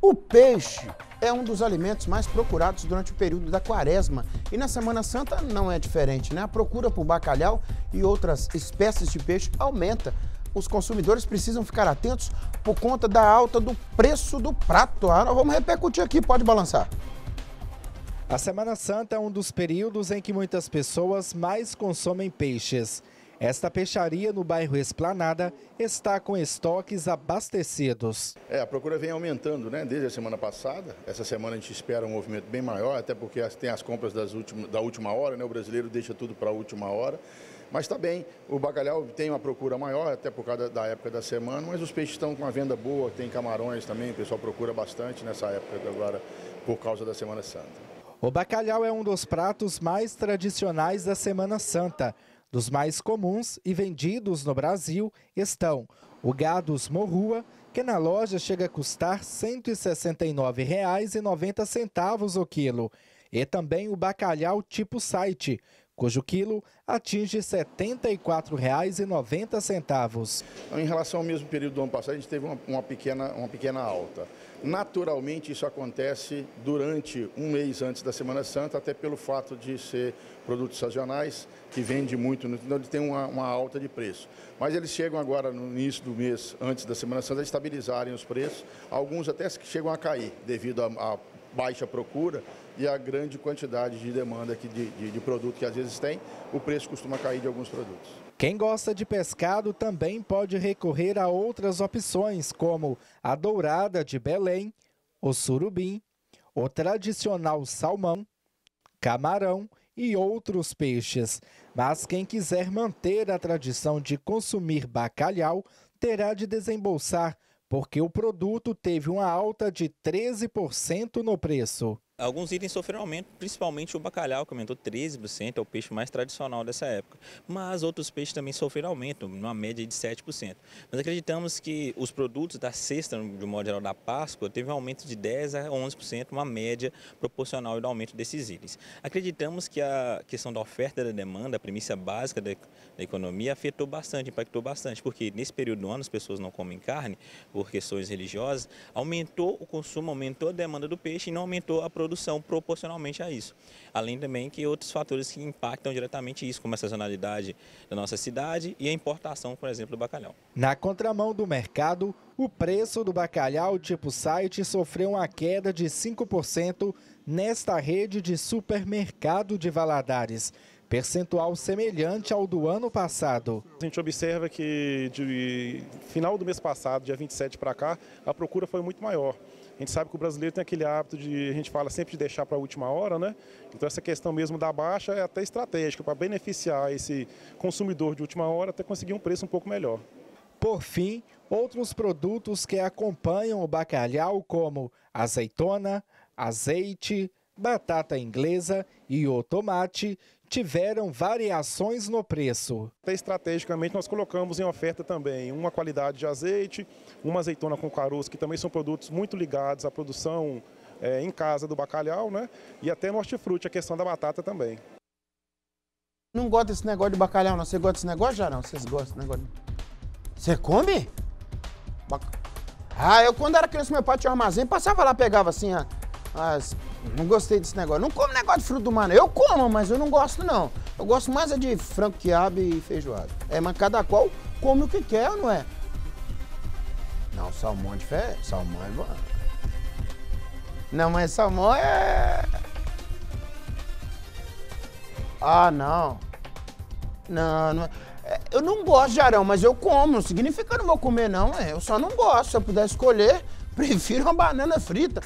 O peixe é um dos alimentos mais procurados durante o período da quaresma e na Semana Santa não é diferente, né? A procura por bacalhau e outras espécies de peixe aumenta. Os consumidores precisam ficar atentos por conta da alta do preço do prato. Ah, nós vamos repercutir aqui, pode balançar. A Semana Santa é um dos períodos em que muitas pessoas mais consomem peixes. Esta peixaria no bairro Esplanada está com estoques abastecidos. É, a procura vem aumentando, né? Desde a semana passada. Essa semana a gente espera um movimento bem maior, até porque tem as compras das última, da última hora, né? O brasileiro deixa tudo para a última hora. Mas está bem, o bacalhau tem uma procura maior, até por causa da época da semana, mas os peixes estão com uma venda boa, tem camarões também, o pessoal procura bastante nessa época agora, por causa da Semana Santa. O bacalhau é um dos pratos mais tradicionais da Semana Santa. Dos mais comuns e vendidos no Brasil estão o gado Morrua, que na loja chega a custar R$ 169,90 o quilo, e também o bacalhau tipo site, cujo quilo atinge R$ 74,90. Em relação ao mesmo período do ano passado, a gente teve uma, uma, pequena, uma pequena alta. Naturalmente, isso acontece durante um mês antes da Semana Santa, até pelo fato de ser produtos sazonais, que vende muito, né? então ele tem uma, uma alta de preço. Mas eles chegam agora no início do mês, antes da Semana Santa, a estabilizarem os preços, alguns até chegam a cair devido à baixa procura e a grande quantidade de demanda que de, de, de, produto que às vezes tem, o preço costuma cair de alguns produtos. Quem gosta de pescado também pode recorrer a outras opções, como a dourada de Belém, o surubim, o tradicional salmão, camarão e outros peixes. Mas quem quiser manter a tradição de consumir bacalhau terá de desembolsar porque o produto teve uma alta de 13% no preço. Alguns itens sofreram aumento, principalmente o bacalhau, que aumentou 13%, é o peixe mais tradicional dessa época. Mas outros peixes também sofreram aumento, numa média de 7%. Mas acreditamos que os produtos da sexta, de modo geral da Páscoa, teve um aumento de 10% a 11%, uma média proporcional ao aumento desses itens. Acreditamos que a questão da oferta e da demanda, a premissa básica da, da economia, afetou bastante, impactou bastante, porque nesse período do ano as pessoas não comem carne por questões religiosas, aumentou o consumo, aumentou a demanda do peixe e não aumentou a produção produção proporcionalmente a isso. Além também que outros fatores que impactam diretamente isso, como a sazonalidade da nossa cidade e a importação, por exemplo, do bacalhau. Na contramão do mercado, o preço do bacalhau tipo site sofreu uma queda de 5% nesta rede de supermercado de Valadares percentual semelhante ao do ano passado. A gente observa que de final do mês passado, dia 27 para cá, a procura foi muito maior. A gente sabe que o brasileiro tem aquele hábito de, a gente fala sempre de deixar para a última hora, né? Então essa questão mesmo da baixa é até estratégica para beneficiar esse consumidor de última hora até conseguir um preço um pouco melhor. Por fim, outros produtos que acompanham o bacalhau, como azeitona, azeite, batata inglesa e o tomate tiveram variações no preço. Estrategicamente, nós colocamos em oferta também uma qualidade de azeite, uma azeitona com caroço, que também são produtos muito ligados à produção é, em casa do bacalhau, né? E até no hortifruti, a questão da batata também. Não gosta desse negócio de bacalhau, não. Você gosta desse negócio, Jarão? Vocês gostam desse negócio? Você come? Ah, eu quando era criança, meu pai tinha um armazém, passava lá, pegava assim, ó, as não gostei desse negócio. Não como negócio de fruto do mar, Eu como, mas eu não gosto, não. Eu gosto mais é de frango quiabo e feijoada. É, mas cada qual come o que quer, não é? Não, salmão de é diferente. Salmão é bom. Não, mas salmão é... Ah, não. Não, não é. eu não gosto de arão, mas eu como. Não significa que eu não vou comer, não. É. Eu só não gosto. Se eu puder escolher, prefiro uma banana frita.